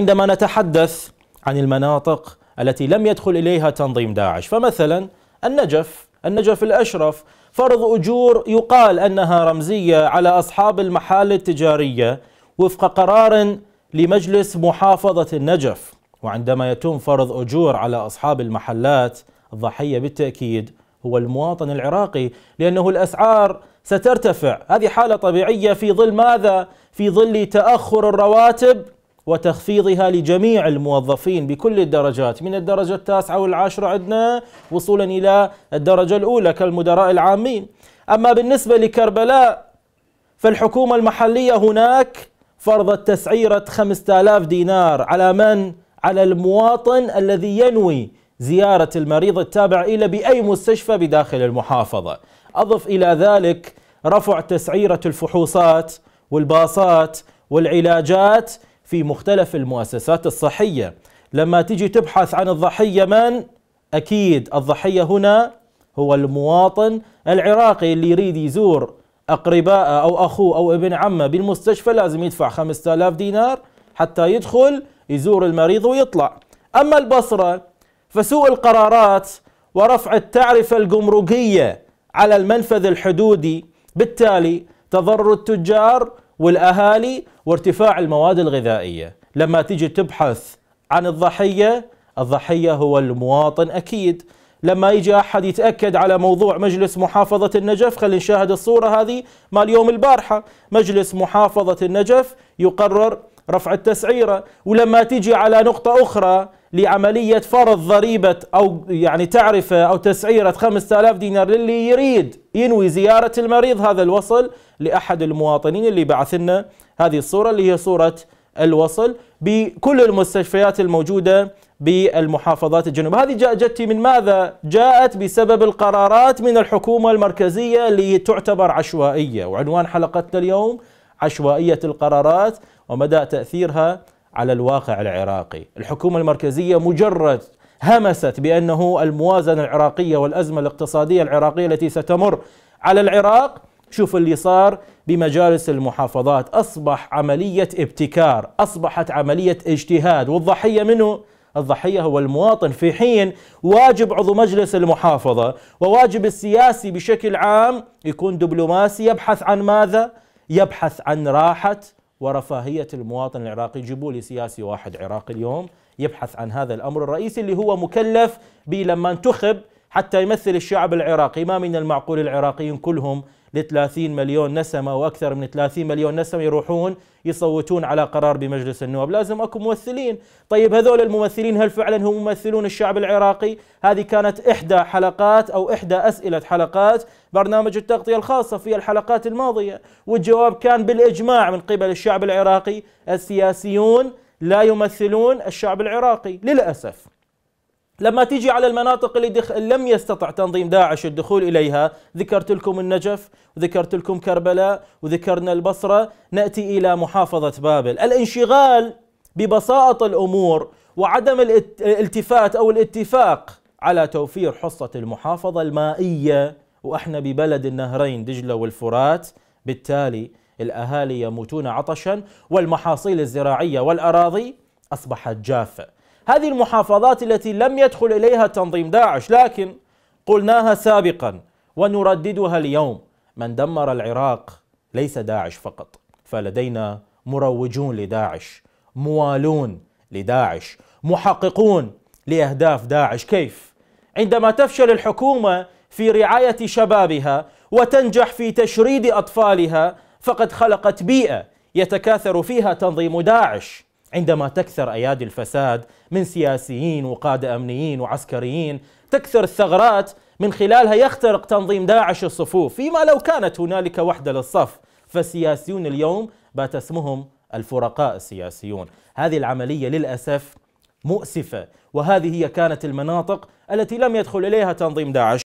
عندما نتحدث عن المناطق التي لم يدخل إليها تنظيم داعش فمثلا النجف النجف الأشرف فرض أجور يقال أنها رمزية على أصحاب المحال التجارية وفق قرار لمجلس محافظة النجف وعندما يتم فرض أجور على أصحاب المحلات الضحية بالتأكيد هو المواطن العراقي لأنه الأسعار سترتفع هذه حالة طبيعية في ظل ماذا؟ في ظل تأخر الرواتب وتخفيضها لجميع الموظفين بكل الدرجات من الدرجة التاسعة والعاشرة عندنا وصولا إلى الدرجة الأولى كالمدراء العامين أما بالنسبة لكربلاء فالحكومة المحلية هناك فرضت تسعيرة 5000 دينار على من؟ على المواطن الذي ينوي زيارة المريض التابع إلى بأي مستشفى بداخل المحافظة أضف إلى ذلك رفع تسعيرة الفحوصات والباصات والعلاجات في مختلف المؤسسات الصحية لما تجي تبحث عن الضحية من أكيد الضحية هنا هو المواطن العراقي اللي يريد يزور أقرباءه أو أخوه أو ابن عمه بالمستشفى لازم يدفع 5000 دينار حتى يدخل يزور المريض ويطلع أما البصرة فسوء القرارات ورفع التعرفة الجمركية على المنفذ الحدودي بالتالي تضر التجار والاهالي وارتفاع المواد الغذائيه لما تيجي تبحث عن الضحيه الضحيه هو المواطن اكيد لما يجي احد يتاكد على موضوع مجلس محافظه النجف خلينا نشاهد الصوره هذه مال يوم البارحه مجلس محافظه النجف يقرر رفع التسعيره ولما تيجي على نقطه اخرى لعملية فرض ضريبة أو يعني تعرفة أو تسعيرة 5000 دينار للي يريد ينوي زيارة المريض هذا الوصل لأحد المواطنين اللي بعث لنا هذه الصورة اللي هي صورة الوصل بكل المستشفيات الموجودة بالمحافظات الجنوبية هذه جاءت من ماذا؟ جاءت بسبب القرارات من الحكومة المركزية اللي تعتبر عشوائية وعنوان حلقتنا اليوم عشوائية القرارات ومدى تأثيرها على الواقع العراقي الحكومة المركزية مجرد همست بأنه الموازنة العراقية والأزمة الاقتصادية العراقية التي ستمر على العراق شوف اللي صار بمجالس المحافظات أصبح عملية ابتكار أصبحت عملية اجتهاد والضحية منه الضحية هو المواطن في حين واجب عضو مجلس المحافظة وواجب السياسي بشكل عام يكون دبلوماسي يبحث عن ماذا؟ يبحث عن راحة ورفاهية المواطن العراقي جيبوا لي سياسي واحد عراقي اليوم يبحث عن هذا الأمر الرئيسي اللي هو مكلف به لما انتخب حتى يمثل الشعب العراقي ما من المعقول العراقيين كلهم ل 30 مليون نسمة وأكثر من 30 مليون نسمة يروحون يصوتون على قرار بمجلس النواب لازم أكو ممثلين طيب هذول الممثلين هل فعلا هم ممثلون الشعب العراقي هذه كانت إحدى حلقات أو إحدى أسئلة حلقات برنامج التغطية الخاصة في الحلقات الماضية والجواب كان بالإجماع من قبل الشعب العراقي السياسيون لا يمثلون الشعب العراقي للأسف لما تيجي على المناطق اللي دخ... لم يستطع تنظيم داعش الدخول إليها ذكرت لكم النجف وذكرت لكم كربلاء وذكرنا البصرة نأتي إلى محافظة بابل الانشغال ببساطة الأمور وعدم الالتفات أو الاتفاق على توفير حصة المحافظة المائية وإحنا ببلد النهرين دجلة والفرات بالتالي الأهالي يموتون عطشا والمحاصيل الزراعية والأراضي أصبحت جافة هذه المحافظات التي لم يدخل إليها تنظيم داعش لكن قلناها سابقا ونرددها اليوم من دمر العراق ليس داعش فقط فلدينا مروجون لداعش موالون لداعش محققون لأهداف داعش كيف؟ عندما تفشل الحكومة في رعاية شبابها وتنجح في تشريد أطفالها فقد خلقت بيئة يتكاثر فيها تنظيم داعش عندما تكثر ايادي الفساد من سياسيين وقاده امنيين وعسكريين تكثر الثغرات من خلالها يخترق تنظيم داعش الصفوف فيما لو كانت هنالك وحده للصف فالسياسيون اليوم بات اسمهم الفرقاء السياسيون هذه العمليه للاسف مؤسفه وهذه هي كانت المناطق التي لم يدخل اليها تنظيم داعش